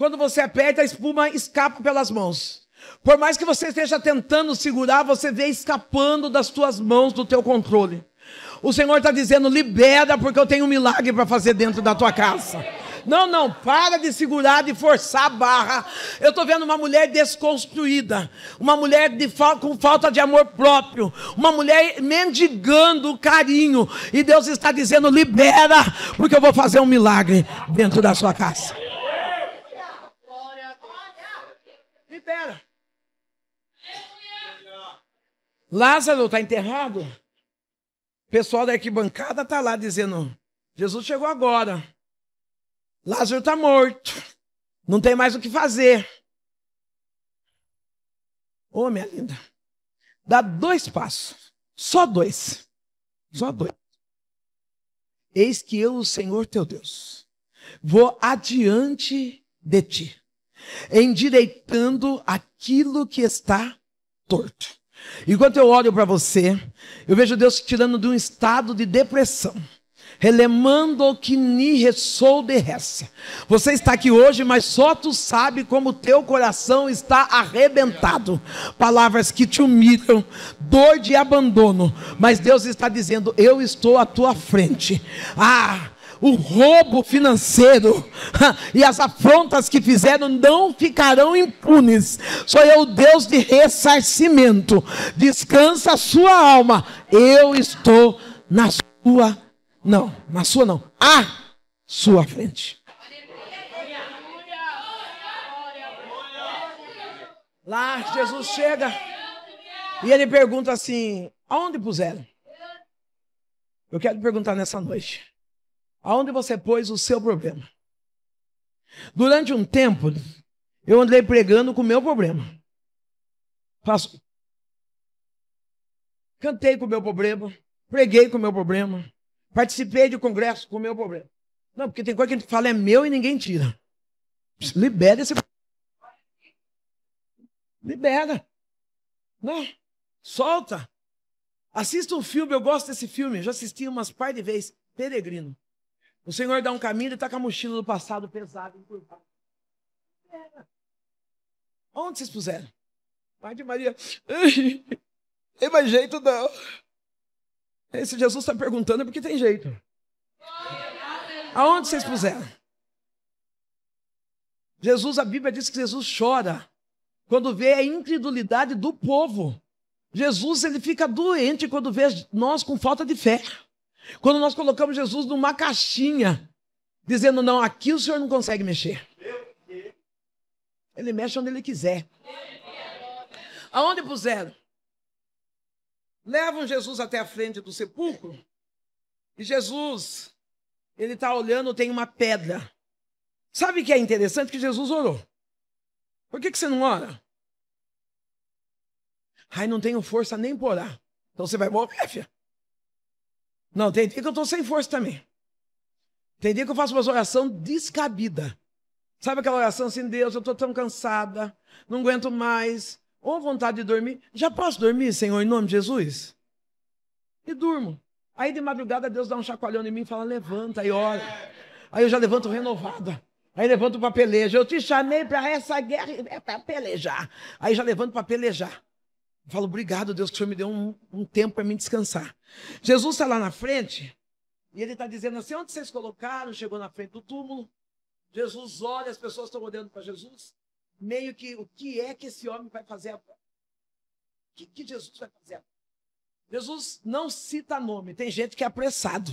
quando você aperta, a espuma escapa pelas mãos. Por mais que você esteja tentando segurar, você vê escapando das tuas mãos, do teu controle. O Senhor está dizendo: libera, porque eu tenho um milagre para fazer dentro da tua casa. Não, não, para de segurar, de forçar a barra. Eu estou vendo uma mulher desconstruída, uma mulher de, com falta de amor próprio, uma mulher mendigando carinho. E Deus está dizendo: libera, porque eu vou fazer um milagre dentro da sua casa. libera. Lázaro está enterrado. O pessoal da arquibancada está lá dizendo: Jesus chegou agora. Lázaro está morto. Não tem mais o que fazer. Ô, oh, minha linda. Dá dois passos. Só dois. Só dois. Eis que eu, o Senhor teu Deus, vou adiante de ti endireitando aquilo que está torto. Enquanto eu olho para você, eu vejo Deus te tirando de um estado de depressão relemando o que ni ressou de ressa. Você está aqui hoje, mas só tu sabe como teu coração está arrebentado. Palavras que te humilham, dor de abandono, mas Deus está dizendo: Eu estou à tua frente. Ah, o roubo financeiro e as afrontas que fizeram não ficarão impunes. Sou eu o Deus de ressarcimento. Descansa a sua alma. Eu estou na sua, não, na sua não, a sua frente. Lá Jesus chega e ele pergunta assim: aonde puseram? Eu quero perguntar nessa noite aonde você pôs o seu problema. Durante um tempo, eu andei pregando com o meu problema. Faço. Cantei com o meu problema, preguei com o meu problema, participei de congresso com o meu problema. Não, porque tem coisa que a gente fala é meu e ninguém tira. Libera esse Libera. Não. Né? Solta. Assista um filme, eu gosto desse filme, já assisti umas par de vezes. Peregrino. O Senhor dá um caminho e está com a mochila do passado pesada, encurvada. É. Onde vocês puseram? Pai de Maria. Tem mais jeito, não. Esse Jesus está perguntando é porque tem jeito. Aonde vocês puseram? Jesus, a Bíblia diz que Jesus chora quando vê a incredulidade do povo. Jesus, ele fica doente quando vê nós com falta de fé. Quando nós colocamos Jesus numa caixinha, dizendo: Não, aqui o Senhor não consegue mexer. Ele mexe onde ele quiser. Aonde puseram? Levam Jesus até a frente do sepulcro. E Jesus, ele está olhando, tem uma pedra. Sabe o que é interessante? Que Jesus orou. Por que, que você não ora? Ai, não tenho força nem por orar. Então você vai morrer, filha. Não, tem dia que eu estou sem força também. Tem dia que eu faço umas orações descabida. Sabe aquela oração assim, Deus, eu estou tão cansada, não aguento mais, ou vontade de dormir. Já posso dormir, Senhor, em nome de Jesus? E durmo. Aí de madrugada Deus dá um chacoalhão em mim e fala, levanta e olha. Aí eu já levanto renovada. Aí levanto para peleja. Eu te chamei para essa guerra, é para pelejar. Aí já levanto para pelejar. Eu falo, obrigado, Deus, que o Senhor me deu um, um tempo para me descansar. Jesus está lá na frente e ele está dizendo assim: onde vocês colocaram? Chegou na frente do túmulo. Jesus olha, as pessoas estão olhando para Jesus. Meio que o que é que esse homem vai fazer agora? O que, que Jesus vai fazer agora? Jesus não cita nome, tem gente que é apressado.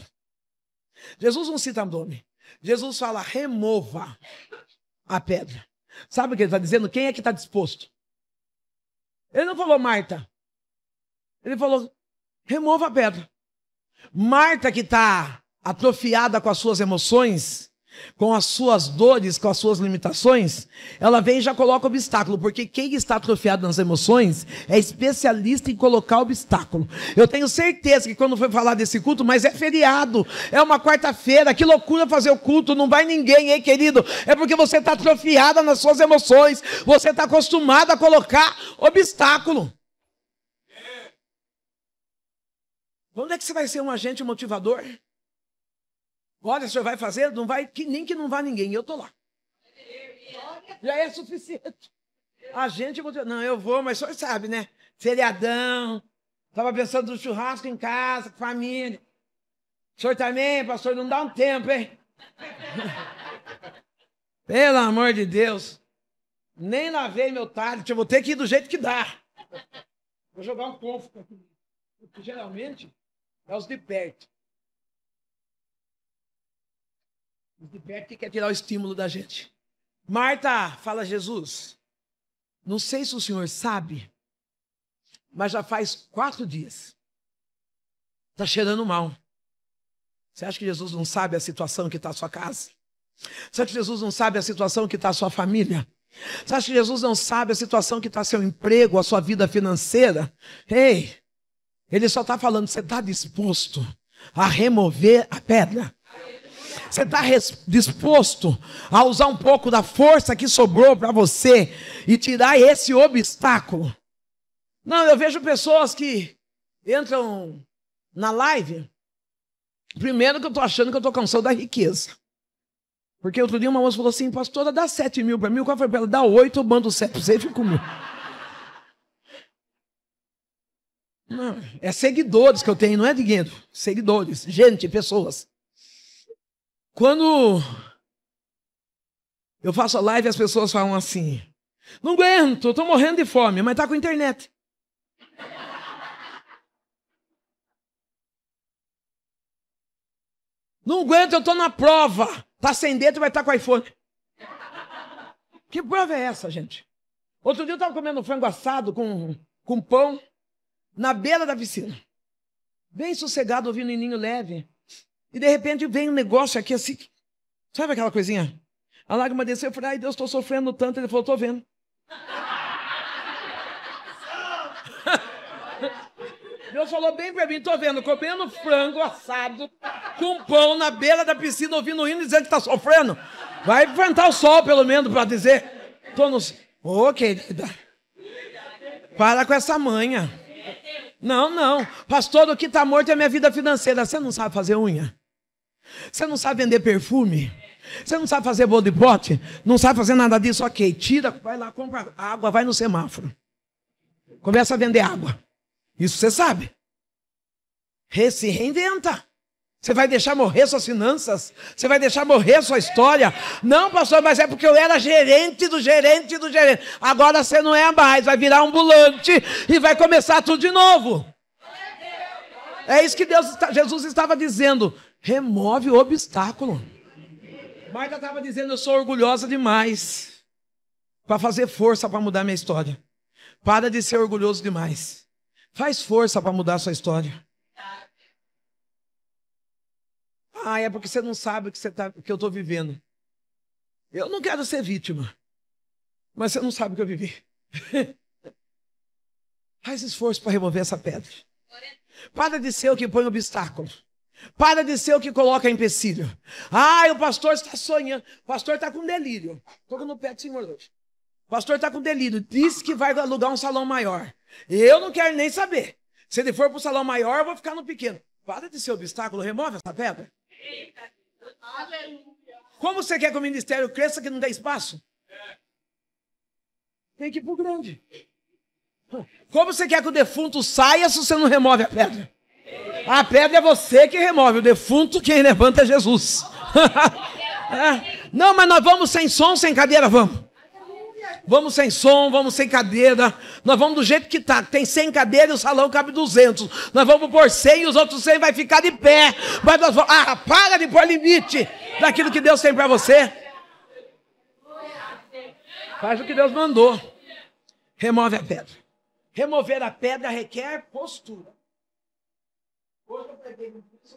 Jesus não cita nome. Jesus fala: remova a pedra. Sabe o que ele está dizendo? Quem é que está disposto? Ele não falou Marta. Ele falou: remova a pedra. Marta, que está atrofiada com as suas emoções, com as suas dores, com as suas limitações, ela vem e já coloca obstáculo, porque quem está atrofiado nas emoções é especialista em colocar obstáculo. Eu tenho certeza que quando foi falar desse culto, mas é feriado, é uma quarta-feira, que loucura fazer o culto, não vai ninguém, hein, querido? É porque você está atrofiada nas suas emoções, você está acostumado a colocar obstáculo. Quando é que você vai ser um agente motivador? Olha, o senhor vai fazer? Não vai, que, nem que não vá ninguém, eu estou lá. Já é suficiente. A gente. Não, eu vou, mas o senhor sabe, né? Feriadão. Estava pensando no churrasco em casa, com família. O senhor também, pastor, não dá um tempo, hein? Pelo amor de Deus. Nem lavei meu talho, vou ter que ir do jeito que dá. Vou jogar um confo. Geralmente, é os de perto. Os de perto que quer tirar o estímulo da gente. Marta, fala Jesus. Não sei se o senhor sabe, mas já faz quatro dias. Está cheirando mal. Você acha que Jesus não sabe a situação que está a sua casa? Você acha que Jesus não sabe a situação que está a sua família? Você acha que Jesus não sabe a situação que está seu emprego, a sua vida financeira? Ei, ele só está falando, você está disposto a remover a pedra? Você está disposto a usar um pouco da força que sobrou para você e tirar esse obstáculo? Não, eu vejo pessoas que entram na live. Primeiro que eu estou achando que eu estou cansado da riqueza. Porque outro dia uma moça falou assim, pastora, dá 7 mil para mim. O qual foi para ela? Dá 8, eu mando 7 para você e fico mil. Não, é seguidores que eu tenho, não é dinheiro. Seguidores, gente, pessoas. Quando eu faço a live, as pessoas falam assim: Não aguento, estou morrendo de fome, mas está com internet. Não aguento, eu estou na prova. Tá sem e vai estar tá com iPhone. Que prova é essa, gente? Outro dia eu estava comendo frango assado com, com pão na beira da piscina. Bem sossegado, ouvindo ninho leve. E de repente vem um negócio aqui assim. Sabe aquela coisinha? A lágrima desceu, eu falei, ai Deus, estou sofrendo tanto. Ele falou, estou vendo. Deus falou bem pra mim, estou vendo, comendo frango assado, com pão na beira da piscina, ouvindo o hino dizendo que está sofrendo. Vai enfrentar o sol, pelo menos, para dizer. Tô nos. Ô, querida. Para com essa manha. Não, não. Pastor, o que está morto é minha vida financeira. Você não sabe fazer unha? Você não sabe vender perfume? Você não sabe fazer bolo de pote? Não sabe fazer nada disso? Ok, tira, vai lá, compra água, vai no semáforo. Começa a vender água. Isso você sabe. Re se reinventa. Você vai deixar morrer suas finanças? Você vai deixar morrer sua história? Não, pastor, mas é porque eu era gerente do gerente do gerente. Agora você não é mais, vai virar ambulante e vai começar tudo de novo. É isso que Deus, Jesus estava dizendo remove o obstáculo. Marta estava dizendo: Eu sou orgulhosa demais para fazer força para mudar minha história. Para de ser orgulhoso demais. Faz força para mudar a sua história. Ah, é porque você não sabe o que, você tá, o que eu estou vivendo. Eu não quero ser vítima, mas você não sabe o que eu vivi. Faz esforço para remover essa pedra. Para de ser o que põe obstáculo. Para de ser o que coloca empecilho. Ah, o pastor está sonhando. O pastor está com delírio. Estou no pé do Senhor hoje. O pastor está com delírio. Disse que vai alugar um salão maior. Eu não quero nem saber. Se ele for para o salão maior, eu vou ficar no pequeno. Para de ser obstáculo. Remove essa pedra. Como você quer que o ministério cresça que não dê espaço? Tem que ir para o grande. Como você quer que o defunto saia se você não remove a pedra? A pedra é você que remove, o defunto quem levanta é Jesus. é. Não, mas nós vamos sem som, sem cadeira, vamos. Vamos sem som, vamos sem cadeira. Nós vamos do jeito que tá. Tem 100 cadeiras e o salão cabe 200. Nós vamos por 100 e os outros 100 vai ficar de pé. Mas nós vamos... Ah, para de pôr limite daquilo que Deus tem para você. Faz o que Deus mandou. Remove a pedra. Remover a pedra requer postura. Hoje eu peguei o Deus!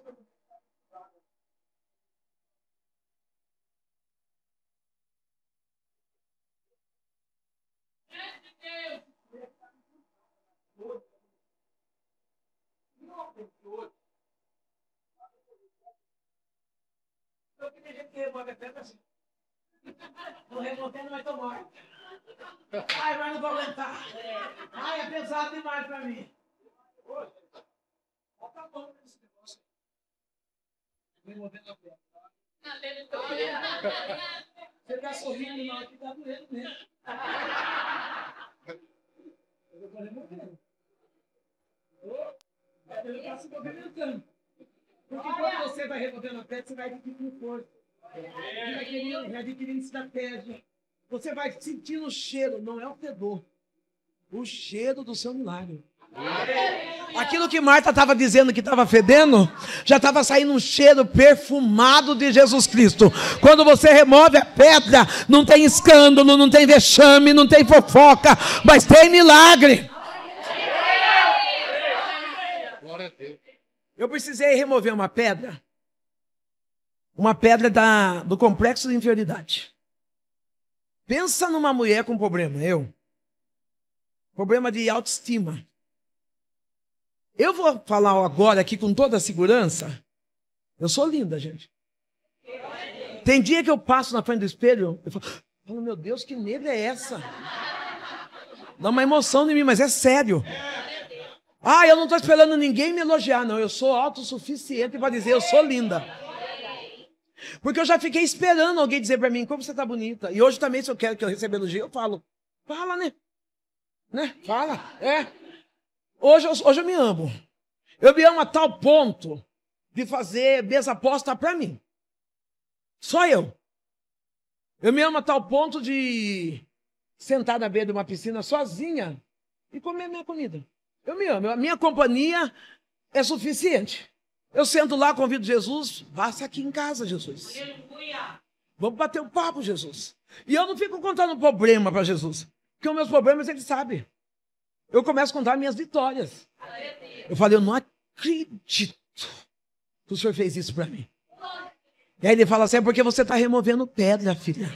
Hoje, no curso, eu Eu queria gente que remonta tanto tá assim. Não remontando, mas tô morto. Ai, mas não vou aguentar. Ai, é pesado demais para mim. Poxa. movendo a tá? Você está sorrindo, não, aqui está doendo mesmo. Eu estou removendo. Oh, a se movimentando. Porque quando você vai removendo a pele, você vai adquirindo força. Você vai adquirindo, adquirindo estratégia. Você vai sentindo o cheiro, não é o fedor. O cheiro do seu milagre. Amém. Aquilo que Marta estava dizendo que estava fedendo, já estava saindo um cheiro perfumado de Jesus Cristo. Quando você remove a pedra, não tem escândalo, não tem vexame, não tem fofoca, mas tem milagre. Eu precisei remover uma pedra, uma pedra da, do complexo de inferioridade. Pensa numa mulher com problema, eu. Problema de autoestima. Eu vou falar agora aqui com toda a segurança. Eu sou linda, gente. Tem dia que eu passo na frente do espelho, eu falo, ah, meu Deus, que negra é essa? Dá uma emoção em mim, mas é sério. Ah, eu não estou esperando ninguém me elogiar, não. Eu sou autossuficiente para dizer, eu sou linda. Porque eu já fiquei esperando alguém dizer para mim, como você está bonita. E hoje também, se eu quero que eu receba elogio, eu falo, fala, né? Né? Fala, é. Hoje, hoje eu me amo. Eu me amo a tal ponto de fazer mesa aposta para mim. Só eu. Eu me amo a tal ponto de sentar na beira de uma piscina sozinha e comer minha comida. Eu me amo. A minha companhia é suficiente. Eu sento lá, convido Jesus, passa aqui em casa, Jesus. Vamos bater um papo, Jesus. E eu não fico contando problema para Jesus, porque os meus problemas ele sabe eu começo a contar minhas vitórias. Eu falei, eu não acredito que o senhor fez isso para mim. E aí ele fala assim: é porque você está removendo pedra, filha.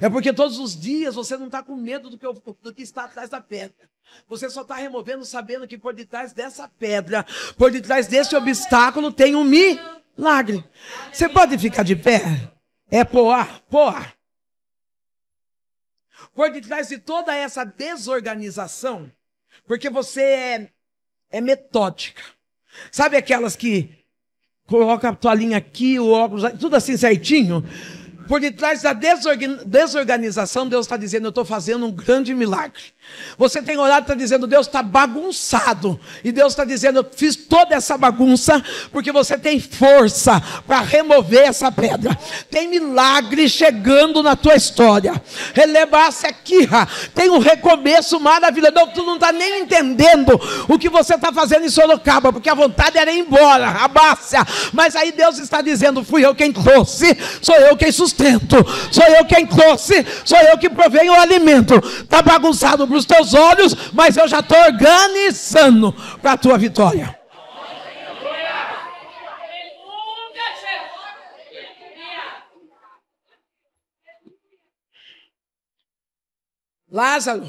É porque todos os dias você não está com medo do que, eu, do que, está atrás da pedra. Você só está removendo sabendo que por detrás dessa pedra, por detrás desse obstáculo, tem um milagre. Você pode ficar de pé? É poar, poar por detrás de toda essa desorganização, porque você é, é metódica. Sabe aquelas que coloca a toalhinha aqui, o óculos, tudo assim certinho? Por detrás da desorganização, Deus está dizendo: Eu estou fazendo um grande milagre. Você tem orado, e está dizendo: Deus está bagunçado. E Deus está dizendo: Eu fiz toda essa bagunça porque você tem força para remover essa pedra. Tem milagre chegando na tua história. Relevar-se aqui. Tem um recomeço maravilhoso. Não, tu não está nem entendendo o que você está fazendo em Sorocaba, porque a vontade era ir embora, abácia. Mas aí Deus está dizendo: Fui eu quem trouxe, sou eu quem sustentou sustento, sou eu quem trouxe, sou eu que provei o alimento. Está bagunçado para os teus olhos, mas eu já estou organizando para a tua vitória. Lázaro,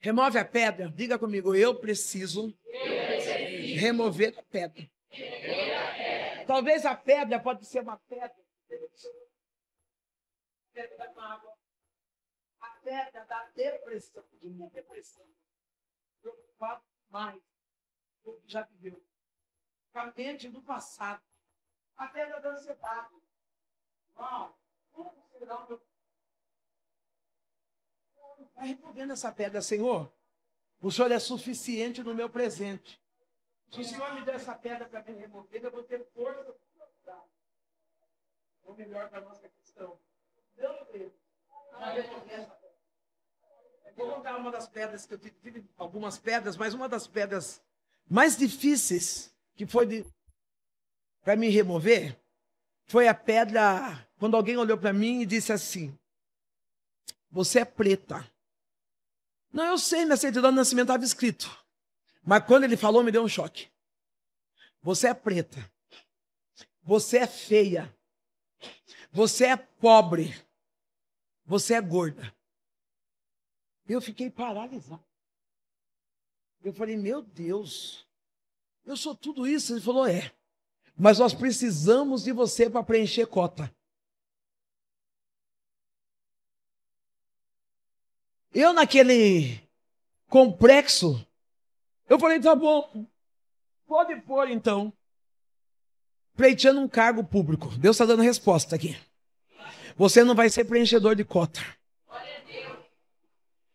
remove a pedra. Diga comigo, eu preciso, remover a pedra. Remover a pedra. Talvez a pedra pode ser uma pedra pedra da mágoa, a pedra da depressão. de é depressão? Preocupado mais do que já viveu. Com a mente do passado. A pedra da ansiedade. Não, como será o meu Vai removendo essa pedra, Senhor. O Senhor é suficiente no meu presente. Se o Senhor me der essa pedra para me remover, eu vou ter força para é Ou melhor, para a nossa questão. Vou contar uma das pedras que eu tive, tive algumas pedras, mas uma das pedras mais difíceis que foi de... para me remover foi a pedra quando alguém olhou para mim e disse assim: Você é preta. Não, eu sei, minha certidão de nascimento estava escrito. Mas quando ele falou, me deu um choque. Você é preta. Você é feia. Você é pobre. Você é gorda. Eu fiquei paralisado. Eu falei, meu Deus, eu sou tudo isso. Ele falou, é. Mas nós precisamos de você para preencher cota. Eu, naquele complexo, eu falei, tá bom, pode pôr então pleiteando um cargo público. Deus está dando resposta aqui. Você não vai ser preenchedor de cota.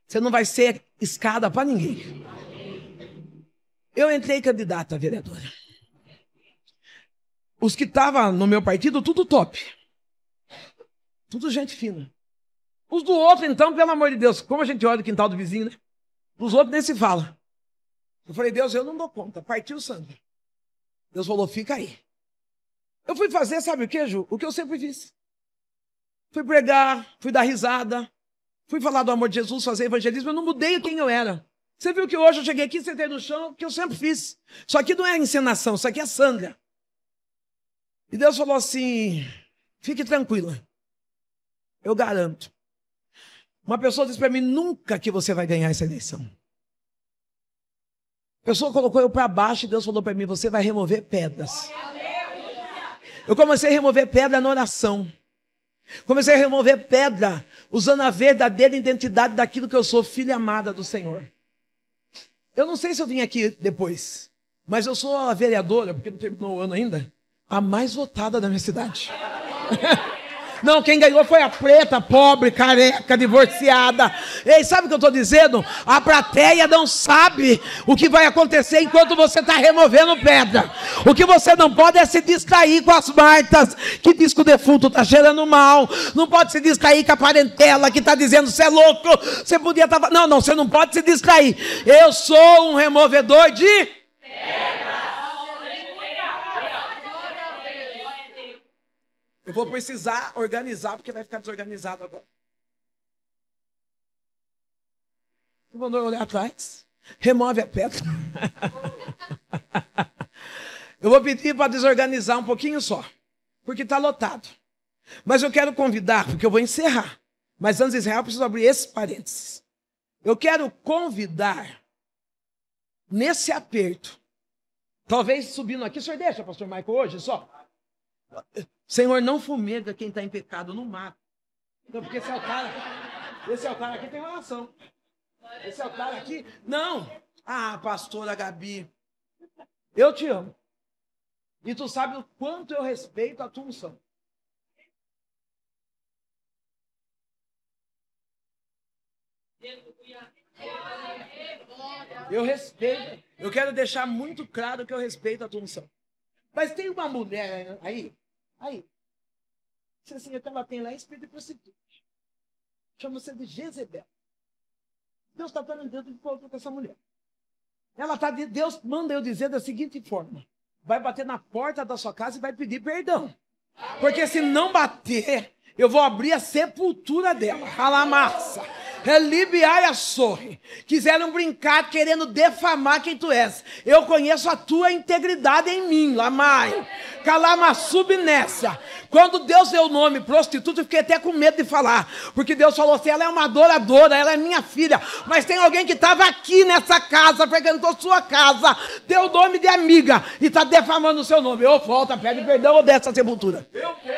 Você não vai ser escada para ninguém. Eu entrei candidata a vereadora. Os que estavam no meu partido, tudo top. Tudo gente fina. Os do outro, então, pelo amor de Deus, como a gente olha o quintal do vizinho, né? Os outros nem se fala. Eu falei, Deus, eu não dou conta. Partiu Sandra. Deus falou, fica aí. Eu fui fazer, sabe o que, Ju? O que eu sempre fiz. Fui pregar, fui dar risada, fui falar do amor de Jesus, fazer evangelismo. Eu não mudei quem eu era. Você viu que hoje eu cheguei aqui, sentei no chão, que eu sempre fiz. Só que não é encenação, isso aqui é sangra. E Deus falou assim: fique tranquila. Eu garanto. Uma pessoa disse para mim: nunca que você vai ganhar essa eleição. A pessoa colocou eu para baixo e Deus falou para mim: você vai remover pedras. Glória eu comecei a remover pedra na oração. Comecei a remover pedra, usando a verdadeira identidade daquilo que eu sou, filha amada do Senhor. Eu não sei se eu vim aqui depois, mas eu sou a vereadora, porque não terminou o ano ainda, a mais votada da minha cidade. Não, quem ganhou foi a preta, pobre, careca, divorciada. Ei, sabe o que eu estou dizendo? A plateia não sabe o que vai acontecer enquanto você está removendo pedra. O que você não pode é se distrair com as martas que diz que o defunto está cheirando mal. Não pode se distrair com a parentela que está dizendo você é louco, você podia estar. Tá... Não, não, você não pode se distrair. Eu sou um removedor de. Pedra. Eu vou precisar organizar, porque vai ficar desorganizado agora. Eu vou olhar atrás. Remove a pedra. eu vou pedir para desorganizar um pouquinho só, porque está lotado. Mas eu quero convidar, porque eu vou encerrar. Mas antes de encerrar, eu preciso abrir esses parênteses. Eu quero convidar, nesse aperto, talvez subindo aqui, o senhor deixa, pastor Michael, hoje só? Senhor, não fumega quem está em pecado, no mato. Então porque esse é o cara. Esse é o cara aqui tem ação. Esse é o cara aqui. Não! Ah, pastora Gabi, eu te amo. E tu sabe o quanto eu respeito a tua unção. Eu respeito. Eu quero deixar muito claro que eu respeito a tua unção. Mas tem uma mulher aí Aí, se a assim, senhora Tabapen lá é espírito de prostituta. Chama você de Jezebel. Deus está dando dentro de volta com essa mulher. Ela tá de Deus manda eu dizer da seguinte forma: vai bater na porta da sua casa e vai pedir perdão. Porque se não bater, eu vou abrir a sepultura dela. Alamassa. massa. Libiaiaçorre. Quiseram brincar querendo defamar quem tu és. Eu conheço a tua integridade em mim, Lamai. Calamassubnécia. Quando Deus deu o nome prostituta, eu fiquei até com medo de falar. Porque Deus falou assim: ela é uma adoradora, ela é minha filha. Mas tem alguém que estava aqui nessa casa, frequentou sua casa, deu o nome de amiga e está defamando o seu nome. Eu volto, pede perdão ou dessa sepultura. Eu creio.